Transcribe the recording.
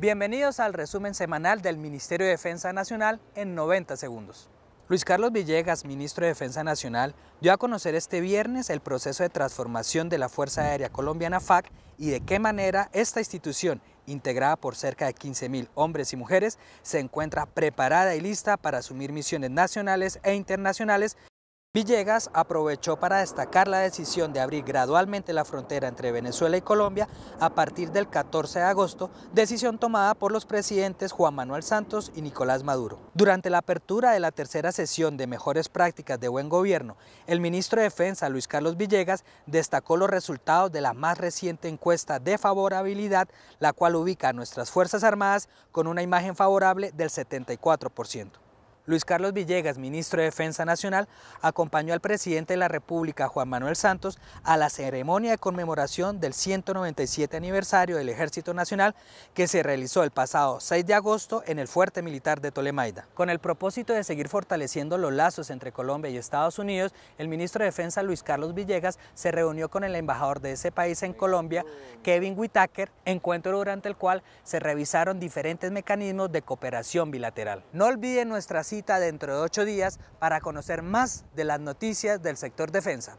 Bienvenidos al resumen semanal del Ministerio de Defensa Nacional en 90 segundos. Luis Carlos Villegas, ministro de Defensa Nacional, dio a conocer este viernes el proceso de transformación de la Fuerza Aérea Colombiana FAC y de qué manera esta institución, integrada por cerca de 15.000 hombres y mujeres, se encuentra preparada y lista para asumir misiones nacionales e internacionales Villegas aprovechó para destacar la decisión de abrir gradualmente la frontera entre Venezuela y Colombia a partir del 14 de agosto, decisión tomada por los presidentes Juan Manuel Santos y Nicolás Maduro. Durante la apertura de la tercera sesión de Mejores Prácticas de Buen Gobierno, el ministro de Defensa Luis Carlos Villegas destacó los resultados de la más reciente encuesta de favorabilidad, la cual ubica a nuestras Fuerzas Armadas con una imagen favorable del 74%. Luis Carlos Villegas, ministro de Defensa Nacional, acompañó al presidente de la República, Juan Manuel Santos, a la ceremonia de conmemoración del 197 aniversario del Ejército Nacional que se realizó el pasado 6 de agosto en el Fuerte Militar de Tolemaida. Con el propósito de seguir fortaleciendo los lazos entre Colombia y Estados Unidos, el ministro de Defensa, Luis Carlos Villegas, se reunió con el embajador de ese país en Colombia, Kevin Whitaker, encuentro durante el cual se revisaron diferentes mecanismos de cooperación bilateral. No olviden nuestra dentro de ocho días para conocer más de las noticias del sector defensa.